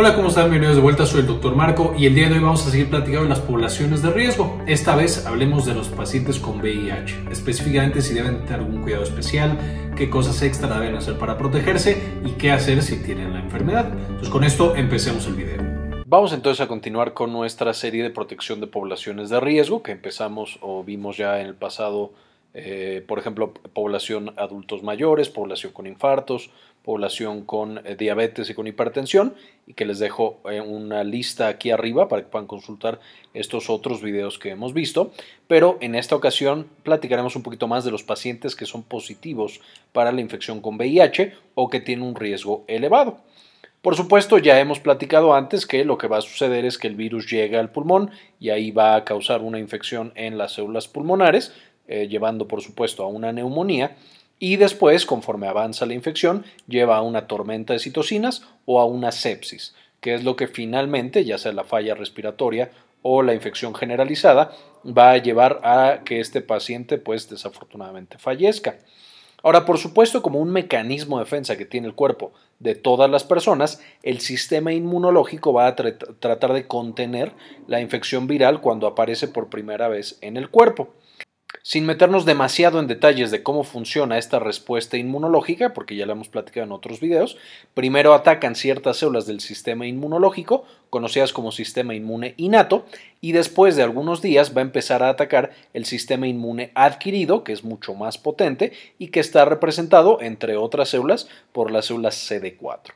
Hola, ¿cómo están? Bienvenidos de vuelta, soy el doctor Marco y el día de hoy vamos a seguir platicando de las poblaciones de riesgo. Esta vez hablemos de los pacientes con VIH, específicamente si deben tener algún cuidado especial, qué cosas extra deben hacer para protegerse y qué hacer si tienen la enfermedad. Entonces con esto empecemos el video. Vamos entonces a continuar con nuestra serie de protección de poblaciones de riesgo que empezamos o vimos ya en el pasado eh, por ejemplo, población adultos mayores, población con infartos, población con eh, diabetes y con hipertensión, y que les dejo eh, una lista aquí arriba para que puedan consultar estos otros videos que hemos visto. Pero en esta ocasión platicaremos un poquito más de los pacientes que son positivos para la infección con VIH o que tienen un riesgo elevado. Por supuesto, ya hemos platicado antes que lo que va a suceder es que el virus llega al pulmón y ahí va a causar una infección en las células pulmonares, eh, llevando por supuesto a una neumonía y después, conforme avanza la infección, lleva a una tormenta de citocinas o a una sepsis, que es lo que finalmente, ya sea la falla respiratoria o la infección generalizada, va a llevar a que este paciente pues desafortunadamente fallezca. Ahora, por supuesto, como un mecanismo de defensa que tiene el cuerpo de todas las personas, el sistema inmunológico va a tratar de contener la infección viral cuando aparece por primera vez en el cuerpo. Sin meternos demasiado en detalles de cómo funciona esta respuesta inmunológica, porque ya la hemos platicado en otros videos, primero atacan ciertas células del sistema inmunológico, conocidas como sistema inmune innato, y después de algunos días va a empezar a atacar el sistema inmune adquirido, que es mucho más potente y que está representado, entre otras células, por las células CD4.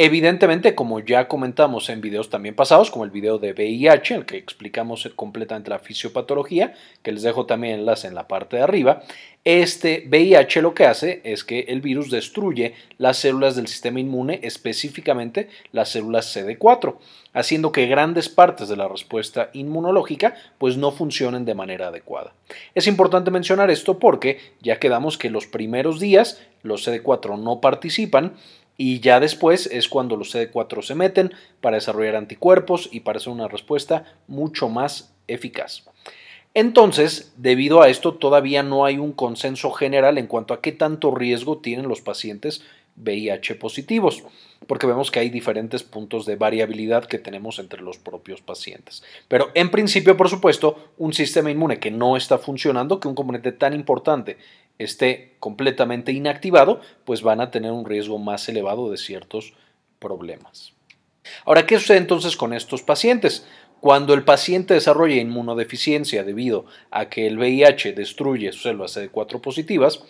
Evidentemente, como ya comentamos en videos también pasados, como el video de VIH, en el que explicamos completamente la fisiopatología, que les dejo también enlace en la parte de arriba, este VIH lo que hace es que el virus destruye las células del sistema inmune, específicamente las células CD4, haciendo que grandes partes de la respuesta inmunológica pues no funcionen de manera adecuada. Es importante mencionar esto porque ya quedamos que los primeros días los CD4 no participan, y ya después es cuando los CD4 se meten para desarrollar anticuerpos y para hacer una respuesta mucho más eficaz. Entonces, debido a esto, todavía no hay un consenso general en cuanto a qué tanto riesgo tienen los pacientes VIH positivos, porque vemos que hay diferentes puntos de variabilidad que tenemos entre los propios pacientes. Pero en principio, por supuesto, un sistema inmune que no está funcionando, que un componente tan importante esté completamente inactivado, pues van a tener un riesgo más elevado de ciertos problemas. Ahora, ¿qué sucede entonces con estos pacientes? Cuando el paciente desarrolla inmunodeficiencia debido a que el VIH destruye sus células CD4 positivas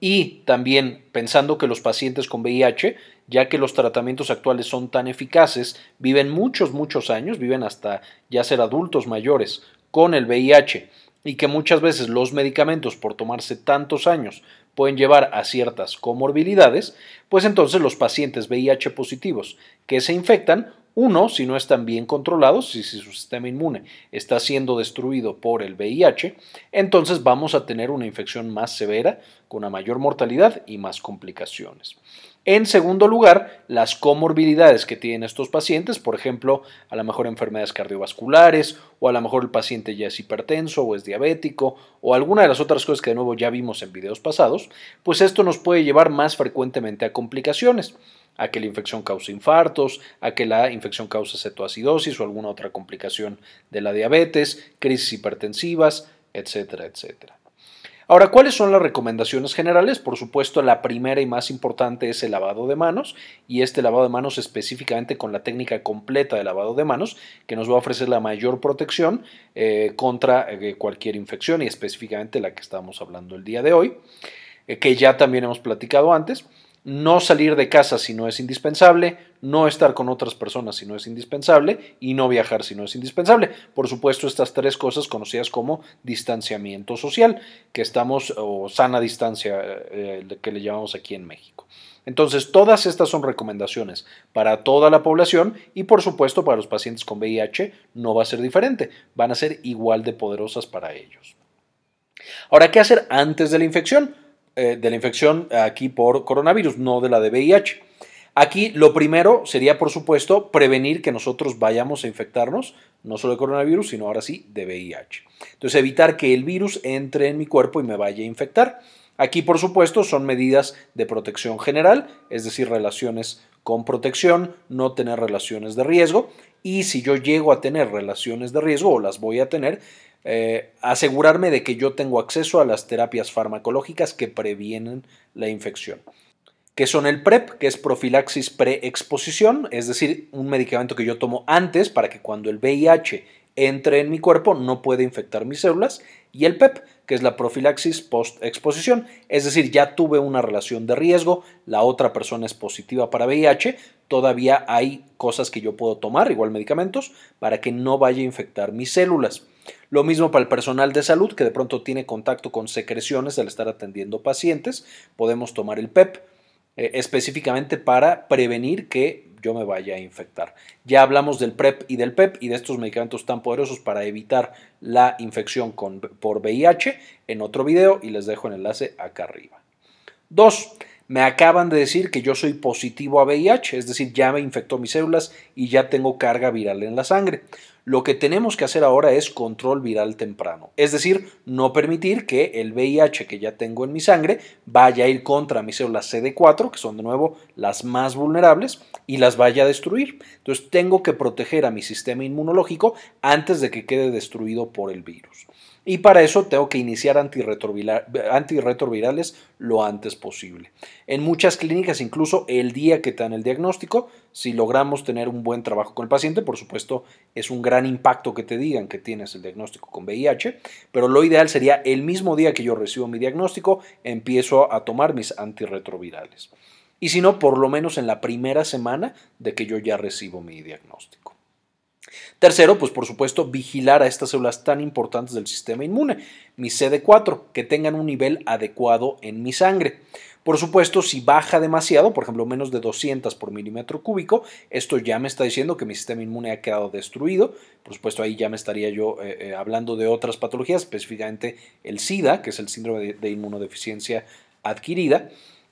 y también pensando que los pacientes con VIH, ya que los tratamientos actuales son tan eficaces, viven muchos, muchos años, viven hasta ya ser adultos mayores con el VIH y que muchas veces los medicamentos por tomarse tantos años pueden llevar a ciertas comorbilidades, pues entonces los pacientes VIH positivos que se infectan uno, si no están bien controlados, si, si su sistema inmune está siendo destruido por el VIH, entonces vamos a tener una infección más severa, con una mayor mortalidad y más complicaciones. En segundo lugar, las comorbilidades que tienen estos pacientes, por ejemplo, a lo mejor enfermedades cardiovasculares o a lo mejor el paciente ya es hipertenso o es diabético o alguna de las otras cosas que de nuevo ya vimos en videos pasados, pues esto nos puede llevar más frecuentemente a complicaciones a que la infección cause infartos, a que la infección cause cetoacidosis o alguna otra complicación de la diabetes, crisis hipertensivas, etcétera, etcétera. Ahora, ¿cuáles son las recomendaciones generales? Por supuesto, la primera y más importante es el lavado de manos y este lavado de manos específicamente con la técnica completa de lavado de manos que nos va a ofrecer la mayor protección eh, contra eh, cualquier infección y específicamente la que estamos hablando el día de hoy, eh, que ya también hemos platicado antes no salir de casa si no es indispensable, no estar con otras personas si no es indispensable y no viajar si no es indispensable. Por supuesto, estas tres cosas conocidas como distanciamiento social, que estamos, o sana distancia, eh, eh, que le llamamos aquí en México. Entonces, todas estas son recomendaciones para toda la población y por supuesto para los pacientes con VIH no va a ser diferente, van a ser igual de poderosas para ellos. Ahora, ¿qué hacer antes de la infección? Eh, de la infección aquí por coronavirus, no de la de VIH. Aquí lo primero sería, por supuesto, prevenir que nosotros vayamos a infectarnos, no solo de coronavirus, sino ahora sí de VIH. Entonces, evitar que el virus entre en mi cuerpo y me vaya a infectar. Aquí, por supuesto, son medidas de protección general, es decir, relaciones con protección, no tener relaciones de riesgo. Y si yo llego a tener relaciones de riesgo o las voy a tener, eh, asegurarme de que yo tengo acceso a las terapias farmacológicas que previenen la infección que son el PrEP, que es profilaxis preexposición, es decir, un medicamento que yo tomo antes para que cuando el VIH entre en mi cuerpo no pueda infectar mis células, y el PEP, e que es la profilaxis postexposición, es decir, ya tuve una relación de riesgo, la otra persona es positiva para VIH, todavía hay cosas que yo puedo tomar, igual medicamentos, para que no vaya a infectar mis células. Lo mismo para el personal de salud que de pronto tiene contacto con secreciones al estar atendiendo pacientes. Podemos tomar el PEP e eh, específicamente para prevenir que yo me vaya a infectar. Ya hablamos del PrEP e y del PEP e y de estos medicamentos tan poderosos para evitar la infección por VIH en otro video y les dejo el enlace acá arriba. 2. Me acaban de decir que yo soy positivo a VIH, es decir, ya me infectó mis células y ya tengo carga viral en la sangre. Lo que tenemos que hacer ahora es control viral temprano, es decir, no permitir que el VIH que ya tengo en mi sangre vaya a ir contra mis células CD4, que son de nuevo las más vulnerables, y las vaya a destruir. Entonces, tengo que proteger a mi sistema inmunológico antes de que quede destruido por el virus. Y para eso tengo que iniciar antirretrovirales lo antes posible. En muchas clínicas, incluso el día que te dan el diagnóstico, si logramos tener un buen trabajo con el paciente, por supuesto, es un gran impacto que te digan que tienes el diagnóstico con VIH, pero lo ideal sería el mismo día que yo recibo mi diagnóstico, empiezo a tomar mis antirretrovirales. Y si no, por lo menos en la primera semana de que yo ya recibo mi diagnóstico. Tercero, pues por supuesto, vigilar a estas células tan importantes del sistema inmune, mi CD4, que tengan un nivel adecuado en mi sangre. Por supuesto, si baja demasiado, por ejemplo, menos de 200 por milímetro cúbico, esto ya me está diciendo que mi sistema inmune ha quedado destruido. Por supuesto, ahí ya me estaría yo eh, eh, hablando de otras patologías, específicamente el SIDA, que es el síndrome de inmunodeficiencia adquirida,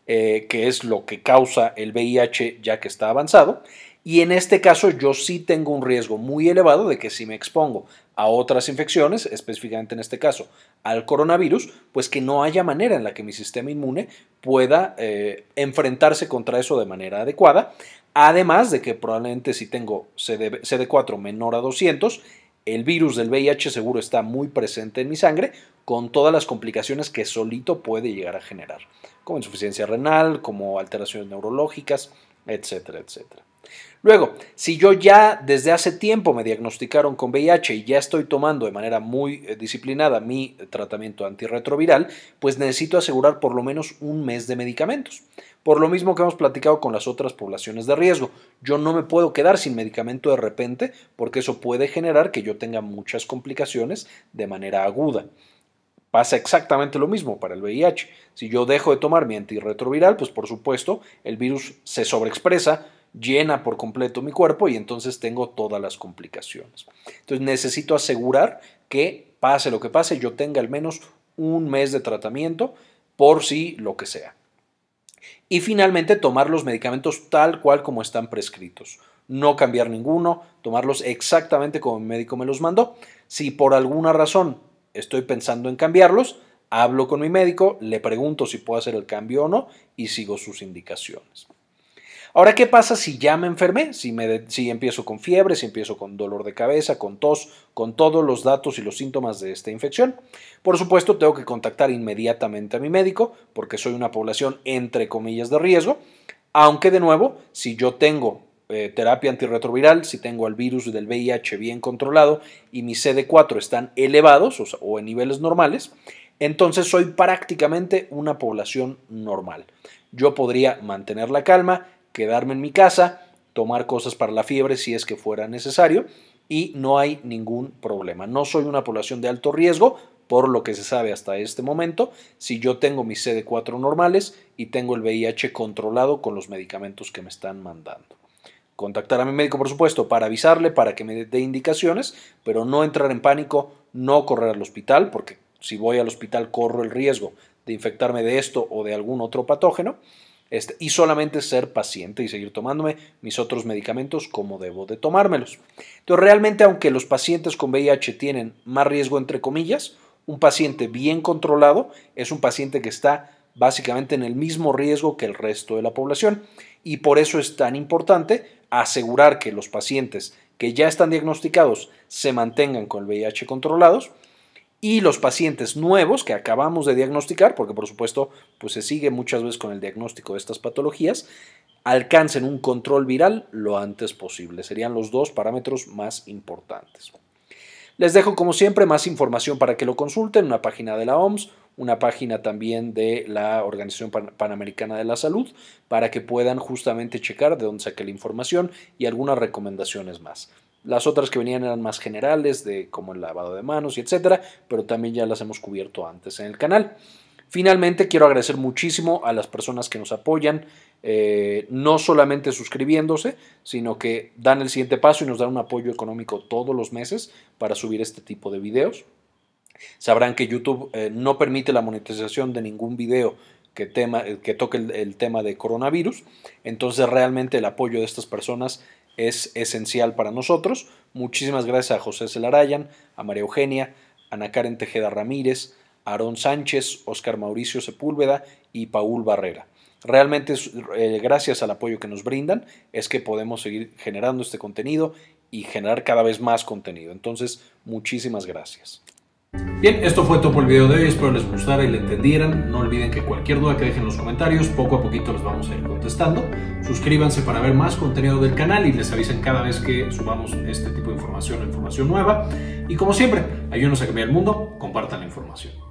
eh, que es lo que causa el VIH ya que está avanzado. Y en este caso yo sí tengo un riesgo muy elevado de que si me expongo a otras infecciones, específicamente en este caso al coronavirus, pues que no haya manera en la que mi sistema inmune pueda eh, enfrentarse contra eso de manera adecuada. Además de que probablemente si tengo CD, CD4 menor a 200, el virus del VIH seguro está muy presente en mi sangre, con todas las complicaciones que solito puede llegar a generar, como insuficiencia renal, como alteraciones neurológicas, etcétera, etcétera. Luego, si yo ya desde hace tiempo me diagnosticaron con VIH y ya estoy tomando de manera muy eh, disciplinada mi tratamiento antirretroviral, pues necesito asegurar por lo menos un mes de medicamentos. Por lo mismo que hemos platicado con las otras poblaciones de riesgo, yo no me puedo quedar sin medicamento de repente porque eso puede generar que yo tenga muchas complicaciones de manera aguda. Pasa exactamente lo mismo para el VIH. Si yo dejo de tomar mi antirretroviral, pues por supuesto el virus se sobreexpresa, llena por completo mi cuerpo y entonces tengo todas las complicaciones. Entonces necesito asegurar que pase lo que pase, yo tenga al menos un mes de tratamiento por si sí, lo que sea. Y finalmente tomar los medicamentos tal cual como están prescritos. No cambiar ninguno, tomarlos exactamente como mi médico me los mandó. Si por alguna razón estoy pensando en cambiarlos, hablo con mi médico, le pregunto si puedo hacer el cambio o no y sigo sus indicaciones. Ahora, ¿qué pasa si ya me enfermé? Si, empiezo con fiebre, si empiezo con dolor de cabeza, con tos, con todos los datos y los síntomas de esta infección. Por supuesto, tengo que contactar inmediatamente a mi médico porque soy una población entre comillas de riesgo. Aunque de nuevo, si yo tengo eh, terapia antirretroviral, si tengo el virus del VIH bien controlado y mi CD4 están elevados o en niveles normales, entonces soy prácticamente una población normal. Yo podría mantener la calma, quedarme en mi casa, tomar cosas para la fiebre si es que fuera necesario y no hay ningún problema. No soy una población de alto riesgo, por lo que se sabe hasta este momento, si yo tengo mis CD4 normales y tengo el VIH controlado con los medicamentos que me están mandando. Contactar a mi médico, por supuesto, para avisarle, para que me dé indicaciones, pero no entrar en pánico, no correr al hospital, porque si voy al hospital corro el riesgo de infectarme de esto o de algún otro patógeno. Este, y solamente ser paciente y seguir tomándome mis otros medicamentos como debo de tomármelos. Entonces, realmente, aunque los pacientes con VIH tienen más riesgo, entre comillas, un paciente bien controlado es un paciente que está básicamente en el mismo riesgo que el resto de la población. Y por eso es tan importante asegurar que los pacientes que ya están diagnosticados se mantengan con el VIH controlados y los pacientes nuevos que acabamos de diagnosticar, porque por supuesto pues se sigue muchas veces con el diagnóstico de estas patologías, alcancen un control viral lo antes posible. Serían los dos parámetros más importantes. Les dejo como siempre más información para que lo consulten, una página de la OMS, una página también de la Organización Panamericana de la Salud, para que puedan justamente checar de dónde saqué la información y algunas recomendaciones más. Las otras que venían eran más generales, de como el lavado de manos y etcétera, pero también ya las hemos cubierto antes en el canal. Finalmente, quiero agradecer muchísimo a las personas que nos apoyan, eh, no solamente suscribiéndose, sino que dan el siguiente paso y nos dan un apoyo económico todos los meses para subir este tipo de videos. Sabrán que YouTube eh, no permite la monetización de ningún video que, tema, eh, que toque el tema de coronavirus, entonces realmente el apoyo de estas personas es esencial para nosotros. Muchísimas gracias a José Celarayan, a María Eugenia, a Ana Karen Tejeda Ramírez, a Aarón Sánchez, Oscar Mauricio Sepúlveda y Paul Barrera. Realmente eh, gracias al apoyo que nos brindan es que podemos seguir generando este contenido y generar cada vez más contenido. Entonces, muchísimas gracias. Bien, esto fue todo por el video de hoy, espero les gustara y le entendieran. No olviden que cualquier duda que dejen en los comentarios, poco a poquito les vamos a ir contestando. Suscríbanse para ver más contenido del canal y les avisen cada vez que subamos este tipo de información, información nueva. Y como siempre, ayúdenos a cambiar el mundo, compartan la información.